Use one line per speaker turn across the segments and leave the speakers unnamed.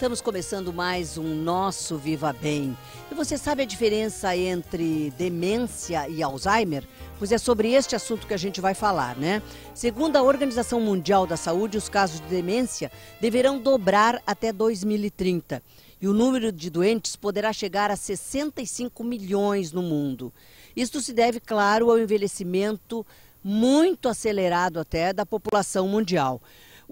Estamos começando mais um Nosso Viva Bem. E você sabe a diferença entre demência e Alzheimer? Pois é sobre este assunto que a gente vai falar, né? Segundo a Organização Mundial da Saúde, os casos de demência deverão dobrar até 2030. E o número de doentes poderá chegar a 65 milhões no mundo. Isto se deve, claro, ao envelhecimento muito acelerado até da população mundial.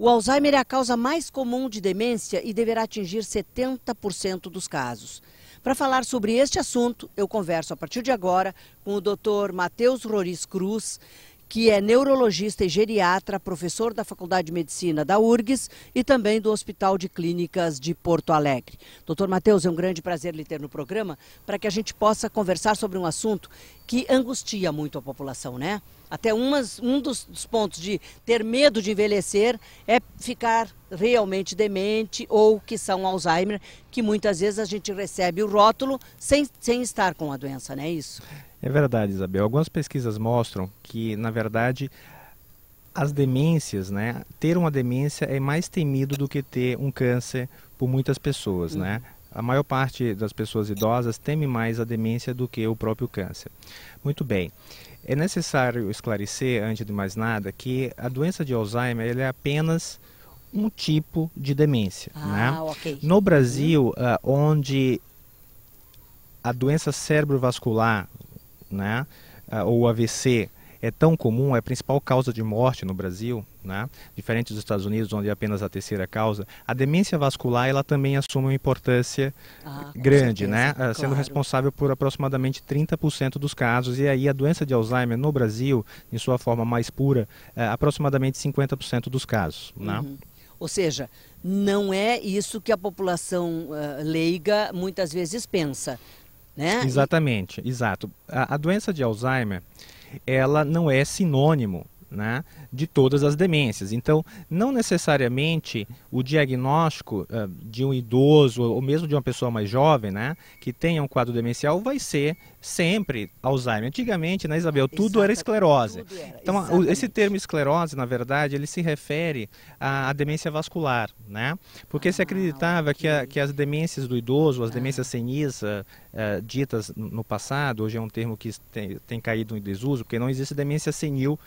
O Alzheimer é a causa mais comum de demência e deverá atingir 70% dos casos. Para falar sobre este assunto, eu converso a partir de agora com o Dr. Matheus Roriz Cruz, que é neurologista e geriatra, professor da Faculdade de Medicina da URGS e também do Hospital de Clínicas de Porto Alegre. Doutor Matheus, é um grande prazer lhe ter no programa para que a gente possa conversar sobre um assunto que angustia muito a população, né? Até umas, um dos, dos pontos de ter medo de envelhecer é ficar realmente demente ou que são Alzheimer, que muitas vezes a gente recebe o rótulo sem, sem estar com a doença, não é isso?
É verdade, Isabel. Algumas pesquisas mostram que, na verdade, as demências, né? Ter uma demência é mais temido do que ter um câncer por muitas pessoas, né? uhum. né? A maior parte das pessoas idosas teme mais a demência do que o próprio câncer. Muito bem. É necessário esclarecer, antes de mais nada, que a doença de Alzheimer é apenas um tipo de demência. Ah, né? okay. No Brasil, ah, onde a doença cerebrovascular, né, ah, ou AVC, é tão comum, é a principal causa de morte no Brasil, né? diferente dos Estados Unidos, onde é apenas a terceira causa, a demência vascular ela também assume uma importância ah, grande, né? certeza, né? Claro. sendo responsável por aproximadamente 30% dos casos. E aí a doença de Alzheimer no Brasil, em sua forma mais pura, é aproximadamente 50% dos casos. Né? Uhum.
Ou seja, não é isso que a população uh, leiga muitas vezes pensa. Né?
Exatamente, exato. A, a doença de Alzheimer ela não é sinônimo né, de todas as demências. Então, não necessariamente o diagnóstico uh, de um idoso ou mesmo de uma pessoa mais jovem né, que tenha um quadro demencial vai ser sempre Alzheimer. Antigamente, né, Isabel, tudo Exatamente, era esclerose. Tudo era. Então, Exatamente. esse termo esclerose, na verdade, ele se refere à, à demência vascular, né? Porque ah, se acreditava okay. que, a, que as demências do idoso, as ah. demências senis, uh, ditas no passado, hoje é um termo que tem, tem caído em desuso, porque não existe demência senil, uh,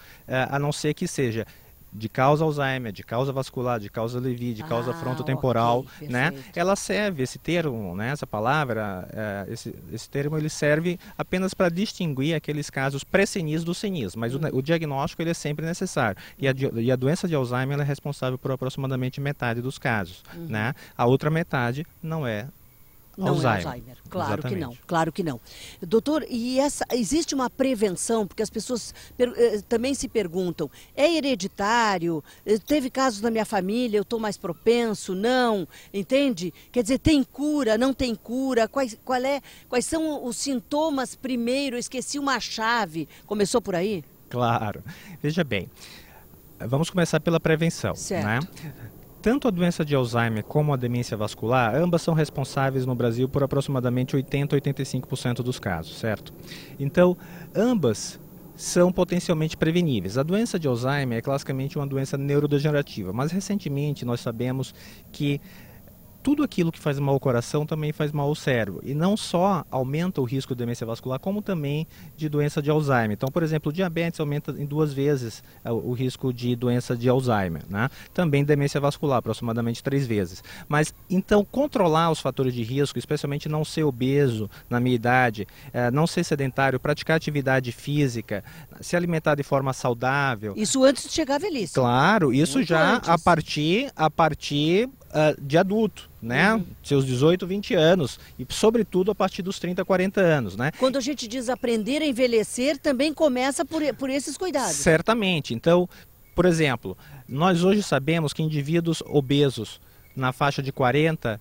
a não ser que seja de causa Alzheimer, de causa vascular, de causa levi, de causa ah, frontotemporal, okay, né? Ela serve esse termo, né? Essa palavra, é, esse, esse termo, ele serve apenas para distinguir aqueles casos pré-senis do senis, mas o, uhum. o, diagnóstico ele é sempre necessário. E a, e a doença de Alzheimer é responsável por aproximadamente metade dos casos, uhum. né? A outra metade não é não Alzheimer. é Alzheimer. Claro Exatamente. que não,
claro que não. Doutor, e essa, existe uma prevenção, porque as pessoas per, eh, também se perguntam, é hereditário? Eh, teve casos na minha família, eu estou mais propenso? Não, entende? Quer dizer, tem cura, não tem cura? Quais, qual é, quais são os sintomas primeiro? Eu esqueci uma chave. Começou por aí?
Claro. Veja bem, vamos começar pela prevenção. Né? Certo. Né? Tanto a doença de Alzheimer como a demência vascular, ambas são responsáveis no Brasil por aproximadamente 80 a 85% dos casos, certo? Então, ambas são potencialmente preveníveis. A doença de Alzheimer é classicamente uma doença neurodegenerativa, mas recentemente nós sabemos que tudo aquilo que faz mal ao coração também faz mal ao cérebro. E não só aumenta o risco de demência vascular, como também de doença de Alzheimer. Então, por exemplo, diabetes aumenta em duas vezes é, o risco de doença de Alzheimer. Né? Também demência vascular, aproximadamente três vezes. Mas, então, controlar os fatores de risco, especialmente não ser obeso na minha idade, é, não ser sedentário, praticar atividade física, se alimentar de forma saudável.
Isso antes de chegar à velhice.
Claro, isso Muito já antes. a partir, a partir uh, de adulto, né? Uhum. Seus 18, 20 anos e sobretudo a partir dos 30, 40 anos, né?
Quando a gente diz aprender a envelhecer, também começa por, por esses cuidados.
Certamente. Então, por exemplo, nós hoje sabemos que indivíduos obesos na faixa de 40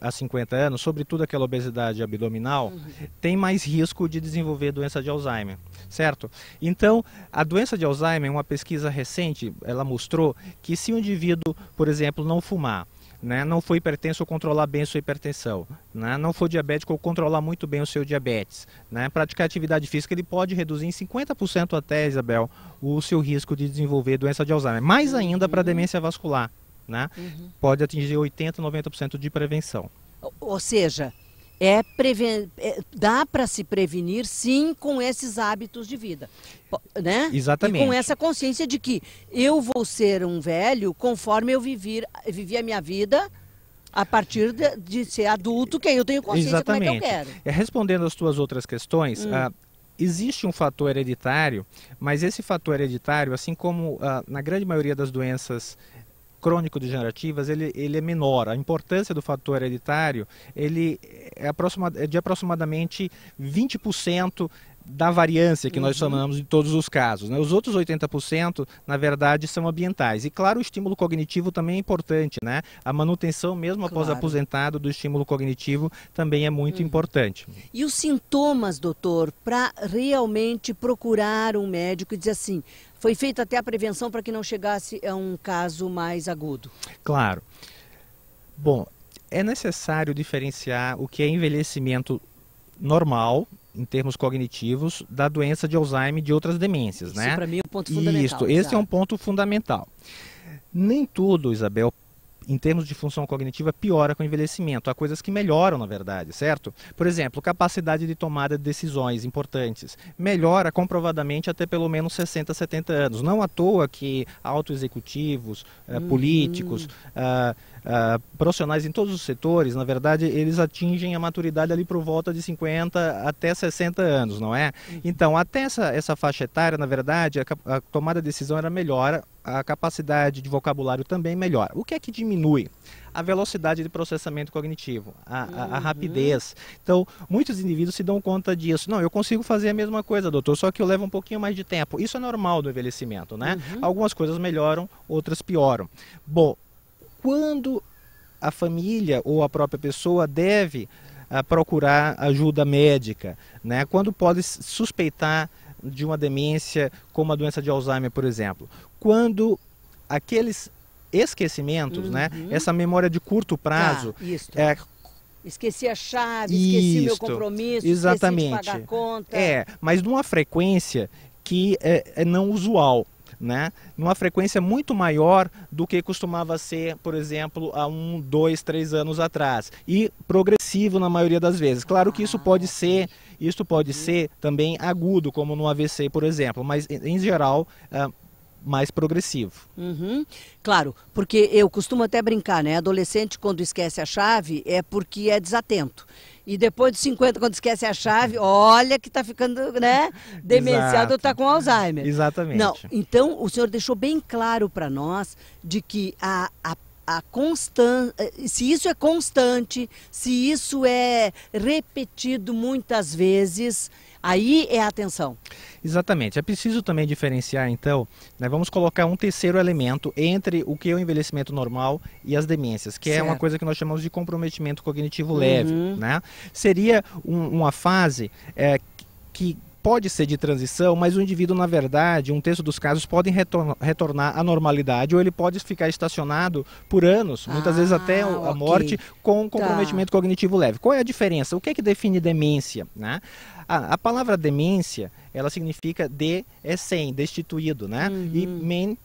a 50 anos, sobretudo aquela obesidade abdominal, uhum. tem mais risco de desenvolver doença de Alzheimer, certo? Então, a doença de Alzheimer, uma pesquisa recente, ela mostrou que se o indivíduo, por exemplo, não fumar, né, não foi hipertenso controlar bem sua hipertensão, né, não foi diabético controlar muito bem o seu diabetes, né, praticar atividade física ele pode reduzir em 50% até, Isabel, o seu risco de desenvolver doença de Alzheimer, mais ainda para uhum. demência vascular, né, uhum. pode atingir 80, 90% de prevenção.
Ou seja, é, preven... é dá para se prevenir sim com esses hábitos de vida, né? Exatamente. E com essa consciência de que eu vou ser um velho conforme eu vivir vivi a minha vida a partir de, de ser adulto, que aí eu tenho consciência Exatamente. como é que eu quero.
É, respondendo às tuas outras questões, hum. Ah, existe um fator hereditário, mas esse fator hereditário, assim como ah, na grande maioria das doenças crônico-degenerativas ele, ele é menor. A importância do fator hereditário ele é, aproxima, é de aproximadamente 20% da variância que uhum. nós chamamos em todos os casos. Né? Os outros 80%, na verdade, são ambientais. E claro, o estímulo cognitivo também é importante, né? A manutenção, mesmo claro. após aposentado, do estímulo cognitivo também é muito uhum. importante.
E os sintomas, doutor, para realmente procurar um médico e dizer assim: foi feita até a prevenção para que não chegasse a um caso mais agudo?
Claro. Bom, é necessário diferenciar o que é envelhecimento normal, em termos cognitivos, da doença de Alzheimer e de outras demências, Isso né? Isso para mim é um ponto fundamental. Isso, esse é um ponto fundamental. Nem tudo, Isabel, em termos de função cognitiva, piora com o envelhecimento. Há coisas que melhoram, na verdade, certo? Por exemplo, capacidade de tomada de decisões importantes. Melhora comprovadamente até pelo menos 60, 70 anos. Não à toa que autoexecutivos, uh, políticos, uh, Uh, profissionais em todos os setores, na verdade, eles atingem a maturidade ali por volta de 50 até 60 anos, não é? Uhum. Então, até essa, essa faixa etária, na verdade, a, a tomada de decisão era melhor, a capacidade de vocabulário também melhor. O que é que diminui? A velocidade de processamento cognitivo, a, a, a, uhum. rapidez. Então, muitos indivíduos se dão conta disso. Não, eu consigo fazer a mesma coisa, doutor, só que eu levo um pouquinho mais de tempo. Isso é normal do envelhecimento, né? Uhum. Algumas coisas melhoram, outras pioram. Bom, quando a família ou a própria pessoa deve a, ah, procurar ajuda médica, né? quando pode suspeitar de uma demência como a doença de Alzheimer, por exemplo. Quando aqueles esquecimentos, né? uhum. né? essa memória de curto tá, prazo, tá, é,
Esqueci a chave, esqueci Isto, meu compromisso, exatamente. esqueci de pagar a conta. É,
mas numa frequência que é, é não usual né? numa frequência muito maior do que costumava ser, por exemplo, há um, dois, três anos atrás. E progressivo na maioria das vezes. Claro que isso ah, pode ser, isso pode uhum. ser também agudo, como no AVC, por exemplo, mas em geral. Uh, mais progressivo.
Uhum. Claro, porque eu costumo até brincar, né? Adolescente, quando esquece a chave, é porque é desatento. E depois dos 50, quando esquece a chave, olha que está ficando, né? Demenciado está com Alzheimer. Exatamente. Não, então o senhor deixou bem claro para nós de que a, a a constan... Eh, se isso é constante, se isso é repetido muitas vezes, Aí é a atenção. Exatamente. É
preciso também diferenciar, então, né, vamos colocar um terceiro elemento entre o que é o envelhecimento normal e as demências, que certo. é uma coisa que nós chamamos de comprometimento cognitivo uhum. leve. Né? Seria um, uma fase é, que pode ser de transição, mas o indivíduo, na verdade, um terço dos casos podem retornar à normalidade ou ele pode ficar estacionado por anos, muitas ah, vezes até ah, a okay. morte, com tá. comprometimento tá. cognitivo leve. Qual é a diferença? O que é que define demência? Né? A, a palavra demência, ela significa de é sem, destituído, né? Uhum. E men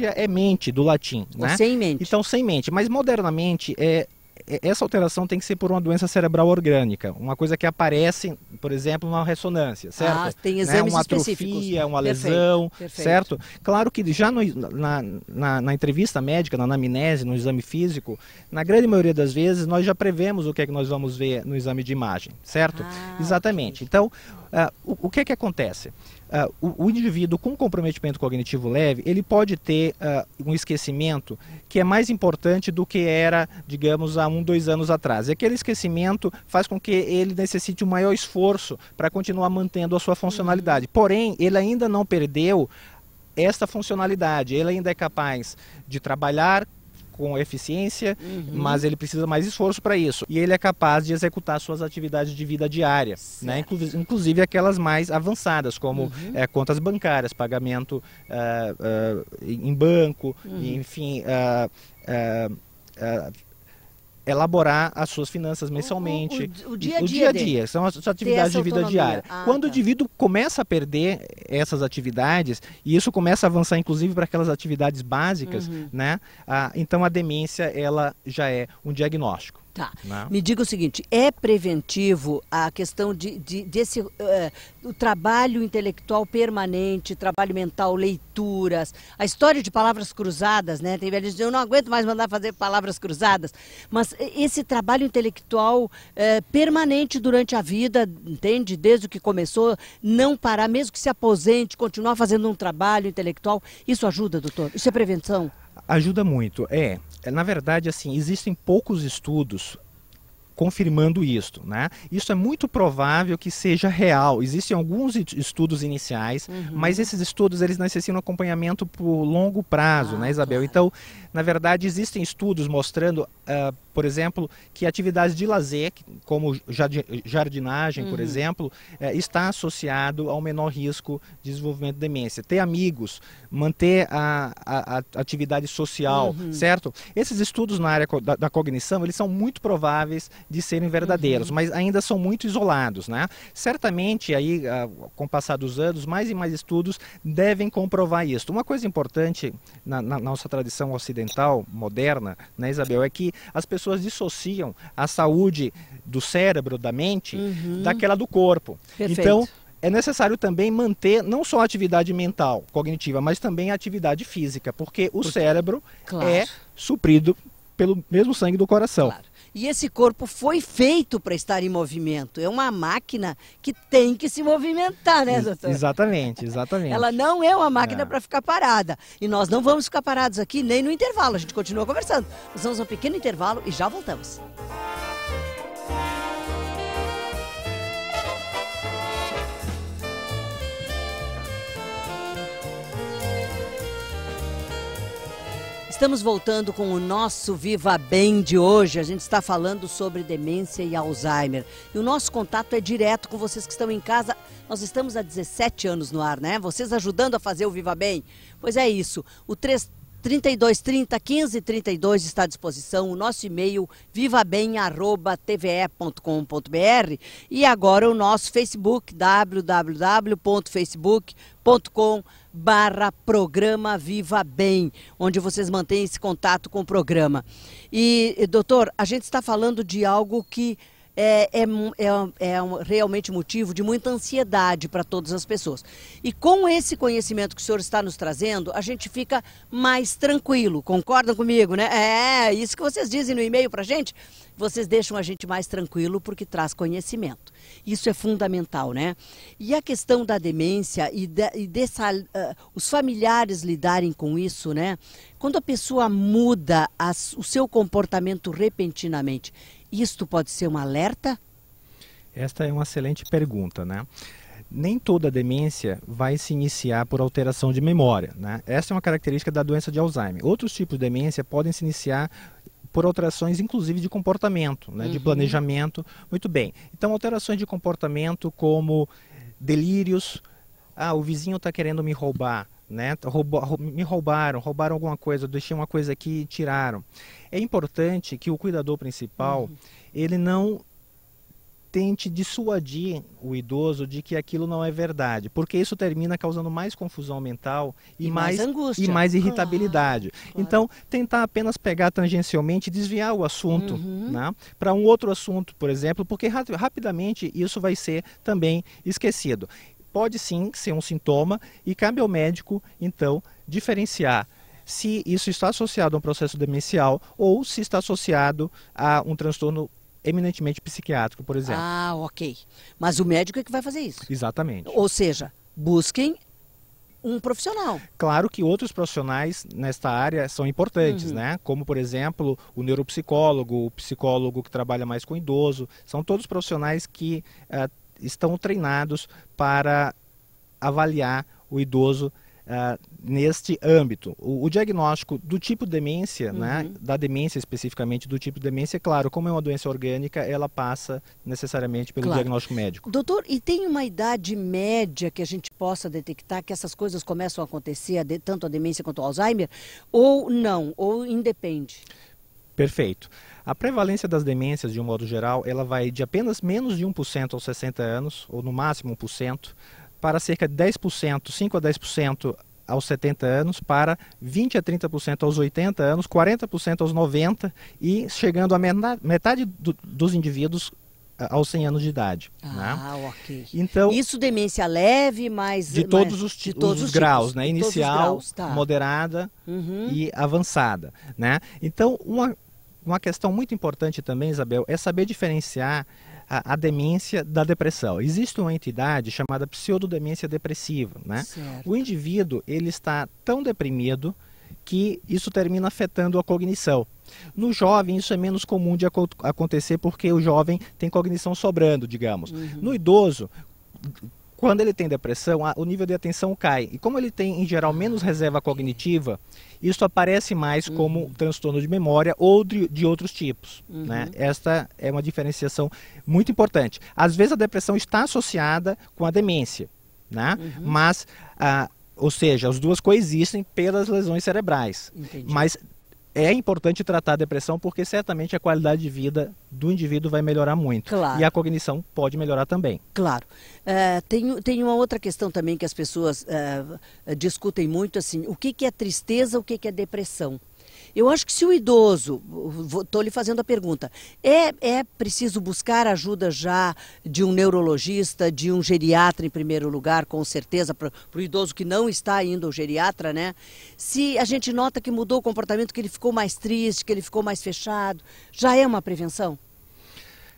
é mente do latim, né? Sem mente. Então sem mente, mas modernamente é é, essa alteração tem que ser por uma doença cerebral orgânica, uma coisa que aparece, por exemplo, numa ressonância, ah, certo? Ah, tem né, exames né? Uma atrofia, uma perfeito, lesão, perfeito. certo? Claro que já no, na, na, na, entrevista médica, na anamnese, no exame físico, na grande maioria das vezes nós já prevemos o que é que nós vamos ver no exame de imagem, certo? Ah, Exatamente. Então, uh, o, o que é que acontece? uh, o, o, indivíduo com comprometimento cognitivo leve, ele pode ter uh, um esquecimento que é mais importante do que era, digamos, há um, dois anos atrás. E aquele esquecimento faz com que ele necessite um maior esforço para continuar mantendo a sua funcionalidade. Uhum. Porém, ele ainda não perdeu esta funcionalidade. Ele ainda é capaz de trabalhar com eficiência, uhum. mas ele precisa mais esforço para isso. E ele é capaz de executar suas atividades de vida diária, né? Inclu inclusive aquelas mais avançadas, como uhum. é, contas bancárias, pagamento uh, uh, em banco, uhum. enfim. Uh, elaborar as suas finanças mensalmente. O, o, o dia a dia. O dia a dia, são as suas atividades de vida autonomia. diária. Ah, Quando tá. o indivíduo começa a perder essas atividades, e isso começa a avançar inclusive para aquelas atividades básicas, uhum. né? Ah, então a demência ela já é um diagnóstico.
Tá. Não. Né? Me diga o seguinte: é preventivo a questão de, de desse uh, o trabalho intelectual permanente, trabalho mental, leituras, a história de palavras cruzadas, né? Tem velhos eu não aguento mais mandar fazer palavras cruzadas, mas eh, esse trabalho intelectual uh, permanente durante a vida, entende? Desde o que começou, não parar, mesmo que se aposente, continuar fazendo um trabalho intelectual, isso ajuda, doutor? Isso é prevenção?
Ajuda muito. É, na verdade, assim, existem poucos estudos confirmando isto. Né? Isso é muito provável que seja real. Existem alguns estudos iniciais, uhum. mas esses estudos eles necessitam acompanhamento por longo prazo, ah, né, Isabel? Claro. Então, na verdade, existem estudos mostrando, uh, por exemplo, que atividades de lazer, como jardinagem, uhum. por exemplo, uh, está associado ao menor risco de desenvolvimento de demência. Ter amigos, manter a, a, a atividade social, uhum. certo? Esses estudos na área da, da cognição, eles são muito prováveis de serem verdadeiros, uhum. mas ainda são muito isolados, né? Certamente aí, ah, com o passar dos anos, mais e mais estudos devem comprovar isso. Uma coisa importante na, na nossa tradição ocidental moderna, né, Isabel, é que as pessoas dissociam a saúde do cérebro, da mente, uhum. daquela do corpo. Perfeito. Então, é necessário também manter não só a atividade mental, cognitiva, mas também a atividade física, porque o porque... cérebro é claro. é suprido pelo mesmo sangue do coração. Claro.
E esse corpo foi feito para estar em movimento. É uma máquina que tem que se movimentar, né, doutor?
Exatamente, exatamente. Ela não
é uma máquina é. para ficar parada. E nós não vamos ficar parados aqui nem no intervalo. A gente continua conversando. Nós vamos um pequeno intervalo e já voltamos. Estamos voltando com o nosso Viva Bem de hoje. A gente está falando sobre demência e Alzheimer. E o nosso contato é direto com vocês que estão em casa. Nós estamos há 17 anos no ar, né? Vocês ajudando a fazer o Viva Bem? Pois é isso. O 3 3230 1532 está à disposição. O nosso e-mail vivabem@tve.com.br e agora o nosso Facebook www.facebook.com.br barra Programa Viva Bem, onde vocês mantêm esse contato com o programa. E, doutor, a gente está falando de algo que é, é, é, é um, realmente motivo de muita ansiedade para todas as pessoas. E com esse conhecimento que o senhor está nos trazendo, a gente fica mais tranquilo. Concordam comigo, né? É, isso que vocês dizem no e-mail para a gente, vocês deixam a gente mais tranquilo porque traz conhecimento. Isso é fundamental, né? E a questão da demência e, de, e dessa, uh, os familiares lidarem com isso, né? Quando a pessoa muda as, o seu comportamento repentinamente, isto pode ser um alerta?
Esta é uma excelente pergunta, né? nem toda demência vai se iniciar por alteração de memória. Né? Essa é uma característica da doença de Alzheimer. Outros tipos de demência podem se iniciar por alterações, inclusive, de comportamento, né? uhum. de planejamento. Muito bem. Então, alterações de comportamento como delírios. Ah, o vizinho está querendo me roubar né? me roubaram, roubaram alguma coisa, deixei uma coisa aqui e tiraram. É importante que o cuidador principal uhum. ele não tente dissuadir o idoso de que aquilo não é verdade, porque isso termina causando mais confusão mental e, e mais, mais angústia. e mais irritabilidade. Claro, claro. Então, tentar apenas pegar tangencialmente, desviar o assunto uhum. né, para um outro assunto, por exemplo, porque rapidamente isso vai ser também esquecido pode sim ser um sintoma e cabe ao médico, então, diferenciar se isso está associado a um processo demencial ou se está associado a um transtorno eminentemente psiquiátrico, por exemplo.
Ah, ok. Mas o médico é que vai fazer isso. Exatamente. Ou seja, busquem um profissional.
Claro que outros profissionais nesta área são importantes, uhum. né? Como, por exemplo, o neuropsicólogo, o psicólogo que trabalha mais com idoso. São todos profissionais que uh, estão treinados para avaliar o idoso Uh, neste âmbito. O, o, diagnóstico do tipo demência, né, uhum. né, da demência especificamente, do tipo demência, é claro, como é uma doença orgânica, ela passa necessariamente pelo claro. diagnóstico médico.
Doutor, e tem uma idade média que a gente possa detectar que essas coisas começam a acontecer, tanto a demência quanto o Alzheimer, ou não, ou independe?
Perfeito. A prevalência das demências, de um modo geral, ela vai de apenas menos de 1% aos 60 anos, ou no máximo 1%, para cerca de 10%, 5 a 10% aos 70 anos, para 20 a 30% aos 80 anos, 40% aos 90 e chegando a metade do, dos indivíduos aos 100 anos de idade. Ah,
né? ok. Então, Isso demência leve, mas... De todos os, de todos os, graus, né? Inicial, tá.
moderada uhum. e avançada, né? Então, uma uma questão muito importante também, Isabel, é saber diferenciar a, a demência da depressão. Existe uma entidade chamada pseudodemência depressiva, né? Certo. O indivíduo, ele está tão deprimido que isso termina afetando a cognição. No jovem, isso é menos comum de acontecer porque o jovem tem cognição sobrando, digamos. Uhum. No idoso, quando ele tem depressão, o nível de atenção cai. E como ele tem, em geral, menos reserva cognitiva, isso aparece mais uhum. como transtorno de memória ou de, de outros tipos. Uhum. Né? Esta é uma diferenciação muito importante. Às vezes a depressão está associada com a demência, né? Uhum. mas, ah, ou seja, as duas coexistem pelas lesões cerebrais. Entendi. Mas é importante tratar a depressão porque certamente a qualidade de vida do indivíduo vai melhorar muito. Claro. E a cognição
pode melhorar também. Claro. É, tem, tem uma outra questão também que as pessoas é, discutem muito, assim, o que, que é tristeza, o que, que é depressão? Eu acho que se o idoso, estou lhe fazendo a pergunta, é, é preciso buscar ajuda já de um neurologista, de um geriatra em primeiro lugar, com certeza, para o idoso que não está indo ao geriatra, né? Se a gente nota que mudou o comportamento, que ele ficou mais triste, que ele ficou mais fechado, já é uma prevenção?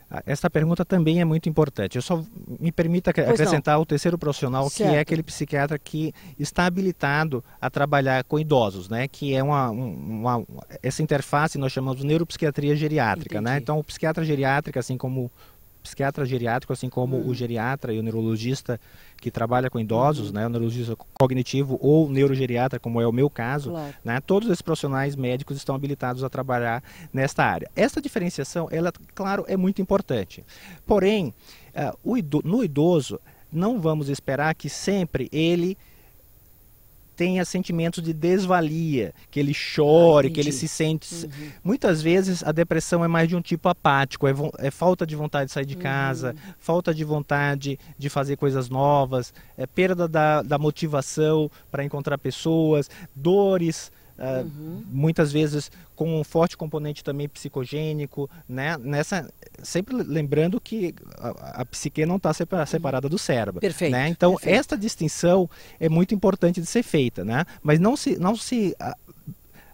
Ah, esta pergunta também é muito importante. Eu só me permita pois acrescentar não. o terceiro profissional, certo. que é aquele psiquiatra que está habilitado a trabalhar com idosos, né? Que é uma, uma, uma essa interface nós chamamos de neuropsiquiatria geriátrica, né? Entendi. né? Então, o psiquiatra geriátrica assim como psiquiatra geriátrico, assim como o hum. geriatra e o neurologista que trabalha com uhum. idosos, né, o neurologista cognitivo ou neurogeriatra, como é o meu caso, claro. né, todos esses profissionais médicos estão habilitados a trabalhar nesta área. Essa diferenciação, ela, claro, é muito importante. Porém, uh, eh, idoso, no idoso, não vamos esperar que sempre ele tenha sentimentos de desvalia, que ele chore, ah, que ele se sente. Uhum. Muitas vezes a depressão é mais de um tipo apático, é, é falta de vontade de sair de casa, uhum. falta de vontade de fazer coisas novas, é perda da, da motivação para encontrar pessoas, dores ah, uhum. muitas vezes com um forte componente também psicogênico, né? Nessa, sempre lembrando que a, a psique não está uhum. separada do cérebro. Perfeito. Né? Então, perfeito. esta distinção é muito importante de ser feita, né? Mas não se, não se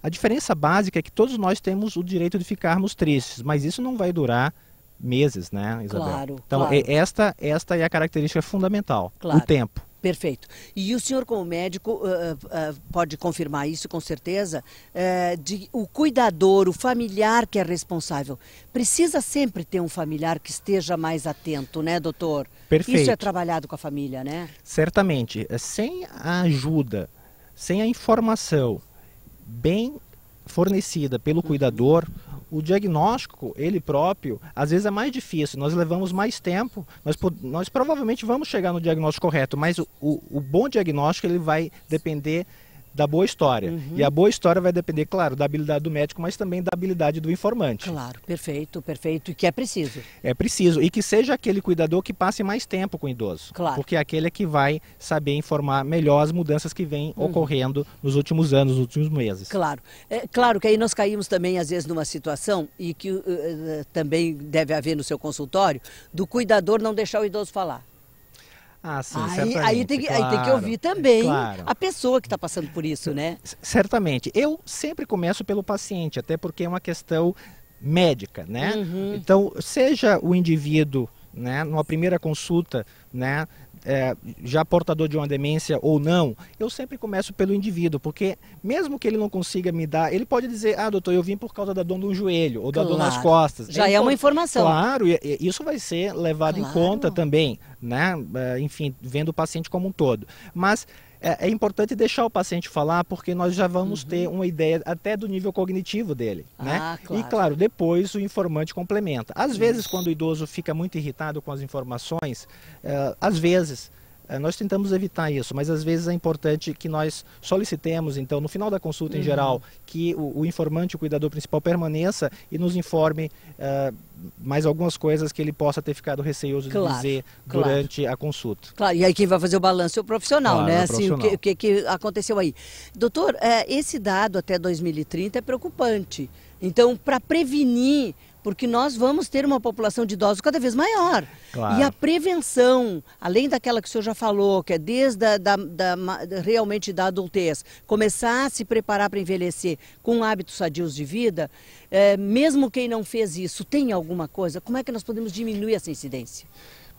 a diferença básica é que todos nós temos o direito de ficarmos tristes, mas isso não vai durar meses, né, Isabel? Claro. Então, claro. esta esta é a característica fundamental, claro. o tempo.
Perfeito. E o senhor, como médico, uh, uh, pode confirmar isso com certeza, uh, de, o cuidador, o familiar que é responsável, precisa sempre ter um familiar que esteja mais atento, né, doutor? Perfeito. Isso é trabalhado com a família, né?
Certamente. Sem a ajuda, sem a informação bem fornecida pelo uhum. cuidador, o diagnóstico, ele próprio, às vezes é mais difícil, nós levamos mais tempo, nós, nós provavelmente vamos chegar no diagnóstico correto, mas o, o, o bom diagnóstico ele vai depender da boa história. Uhum. E a boa história vai depender, claro, da habilidade do médico, mas também da habilidade do informante. Claro, perfeito, perfeito. E que é preciso. É preciso. E que seja aquele cuidador que passe mais tempo com o idoso. Claro. Porque é aquele que vai saber informar melhor as mudanças que vêm uhum. ocorrendo nos últimos anos, nos últimos meses.
Claro. É, claro que aí nós caímos também, às vezes, numa situação, e que uh, também deve haver no seu consultório, do cuidador não deixar o idoso falar. Ah, sim, aí, aí, tem que, claro, aí tem que ouvir também claro. a pessoa que está passando por isso, né?
Certamente. Eu sempre começo pelo paciente, até porque é uma questão médica, né? Uhum. Então, seja o indivíduo, né, numa primeira consulta, né, é, já portador de uma demência ou não, eu sempre começo pelo indivíduo, porque mesmo que ele não consiga me dar, ele pode dizer, ah, doutor, eu vim por causa da dor no joelho ou da dor nas costas. Já é, é uma informação. Claro, isso vai ser levado claro. em conta também, né? É, enfim, vendo o paciente como um todo. Mas é, é importante deixar o paciente falar porque nós já vamos uhum. ter uma ideia até do nível cognitivo dele, ah, né? Claro. E claro, depois o informante complementa. Às vezes, quando o idoso fica muito irritado com as informações, é, às vezes é, nós tentamos evitar isso, mas às vezes é importante que nós solicitemos, então, no final da consulta uhum. em geral, que o, o, informante, o cuidador principal, permaneça e nos informe uh, mais algumas coisas que ele possa ter ficado receioso claro, de dizer claro. durante a consulta.
Claro, e aí quem vai fazer o balanço é o profissional, claro, né? É o profissional. Assim, o que, o que, aconteceu aí. Doutor, é, esse dado até 2030 é preocupante. Então, para prevenir porque nós vamos ter uma população de idosos cada vez maior. Claro. E a prevenção, além daquela que o senhor já falou, que é desde a, da, da, realmente da adultez, começar a se preparar para envelhecer com hábitos sadios de vida, é, mesmo quem não fez isso tem alguma coisa, como é que nós podemos diminuir essa incidência?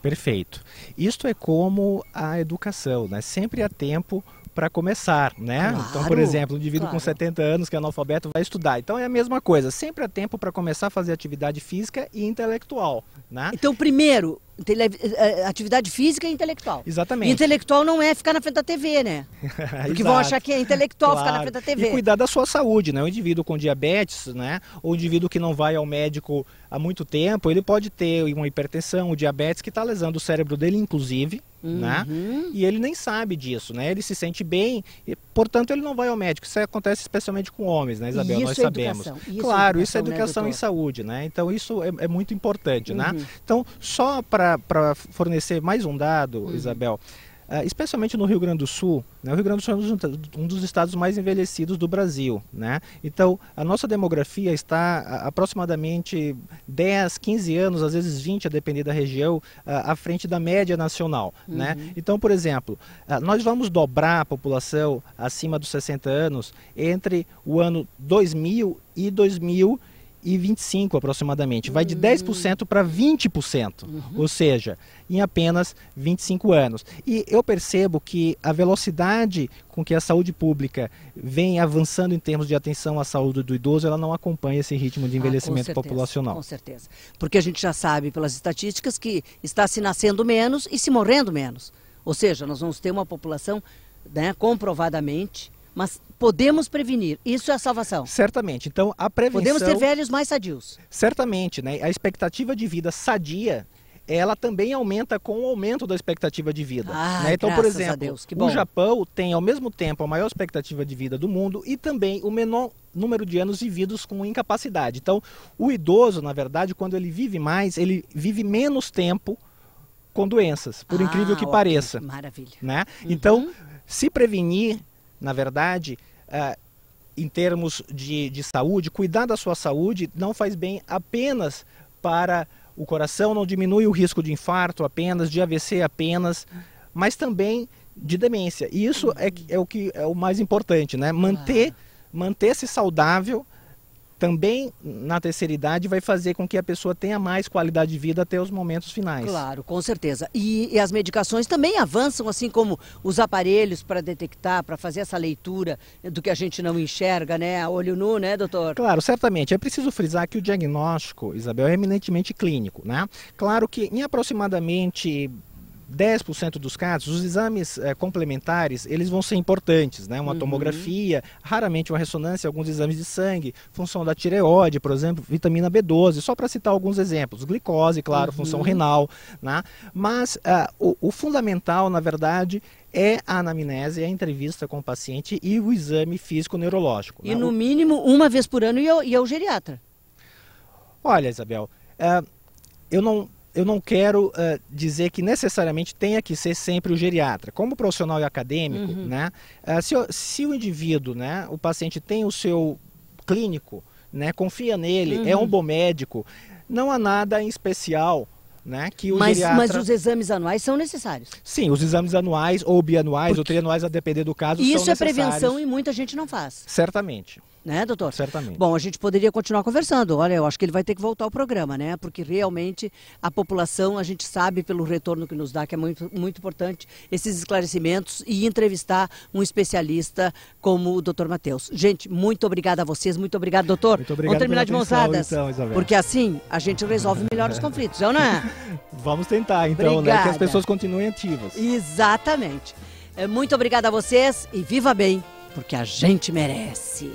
Perfeito. Isto é como a educação, né? Sempre há tempo para começar, né? Claro, então, por exemplo, um indivíduo claro. com 70 anos que é analfabeto vai estudar. Então é a mesma coisa, sempre há tempo para começar a fazer atividade física e intelectual, né? Então, primeiro,
eh, eh, atividade física e intelectual. Exatamente. E intelectual não é ficar na frente da TV, né?
Porque vão achar que é intelectual claro. ficar na frente da TV. E cuidar da sua saúde, né? O indivíduo com diabetes, né? O indivíduo que não vai ao médico há muito tempo, ele pode ter uma hipertensão, um diabetes que está lesando o cérebro dele, inclusive, né? uhum. né? E ele nem sabe disso, né? Ele se sente bem e, portanto, ele não vai ao médico. Isso acontece especialmente com homens, né, Isabel? Isso Nós é sabemos. Isso é claro, é educação, isso é educação né, em saúde, né? Então, isso é, é muito importante, né? uhum. né? Então, só para para fornecer mais um dado, uhum. Isabel, Uh, especialmente no Rio Grande do Sul. Né? O Rio Grande do Sul é um dos estados mais envelhecidos do Brasil. Né? Então, a nossa demografia está aproximadamente 10, 15 anos, às vezes 20, a depender da região, uh, à frente da média nacional. Né? Uhum. Né? Então, por exemplo, uh, nós vamos dobrar a população acima dos 60 anos entre o ano 2000 e 2000 e 25 aproximadamente. Vai de 10% para 20%, uhum. ou seja, em apenas 25 anos. E eu percebo que a velocidade com que a saúde pública vem avançando em termos de atenção à saúde do idoso, ela não acompanha esse ritmo de envelhecimento ah, com certeza, populacional. Com
certeza. Porque a gente já sabe pelas estatísticas que está se nascendo menos e se morrendo menos. Ou seja, nós vamos ter uma população né, comprovadamente mas podemos prevenir. Isso é a salvação. Certamente. Então, a prevenção. Podemos ter velhos mais sadios.
Certamente, né? A expectativa de vida sadia ela também aumenta com o aumento da expectativa de vida. Ah, né? Então, por exemplo, o Japão tem ao mesmo tempo a maior expectativa de vida do mundo e também o menor número de anos vividos com incapacidade. Então, o idoso, na verdade, quando ele vive mais, ele vive menos tempo com doenças, por ah, incrível que ótimo. pareça. Maravilha. Né? Então, uhum. Então, se prevenir, na verdade, ah, em termos de, de saúde, cuidar da sua saúde não faz bem apenas para o coração, não diminui o risco de infarto apenas, de AVC apenas, mas também de demência. E isso é, é o que é o mais importante, né? Manter, ah. manter-se saudável também na terceira idade vai fazer com que a pessoa tenha mais qualidade de vida até os momentos finais. Claro,
com certeza. E, e as medicações também avançam, assim como os aparelhos para detectar, para fazer essa leitura do que a gente não enxerga, né? Olho nu, né, doutor? Claro, certamente.
É preciso frisar que o diagnóstico, Isabel, é eminentemente clínico, né? Claro que em aproximadamente 10% dos casos, os exames é, complementares, eles vão ser importantes, né? Uma uhum. tomografia, raramente uma ressonância, alguns exames de sangue, função da tireoide, por exemplo, vitamina B12, só para citar alguns exemplos. Glicose, claro, uhum. função renal, né? Mas uh, o, o fundamental, na verdade, é a anamnese, é a entrevista com o paciente e o exame físico-neurológico. E né? no
mínimo uma vez por ano e ao, é e ao é geriatra.
Olha, Isabel, uh, eu não eu não quero uh, dizer que necessariamente tenha que ser sempre o geriatra. Como profissional e acadêmico, uhum. né? Uh, se, se, o indivíduo, né, o paciente tem o seu clínico, né, confia nele, uhum. é um uhum. bom médico, não há nada em especial né? Mas, geriatra... mas, os
exames anuais são necessários.
Sim, os exames anuais ou bianuais Porque... ou trianuais, a depender do caso, Isso é prevenção
e muita gente não faz. Certamente. Né, doutor? Certamente. Bom, a gente poderia continuar conversando. Olha, eu acho que ele vai ter que voltar ao programa, né? Porque realmente a população, a gente sabe pelo retorno que nos dá, que é muito, muito importante esses esclarecimentos e entrevistar um especialista como o doutor Matheus. Gente, muito obrigada a vocês, muito obrigado, doutor. Muito obrigado Vamos terminar de mãos então, Isabel. Porque assim a gente resolve melhor os conflitos, é não é? Vamos tentar, então, obrigada. né? Que as pessoas continuem ativas. Exatamente. É, muito obrigada a vocês e viva bem, porque a gente merece.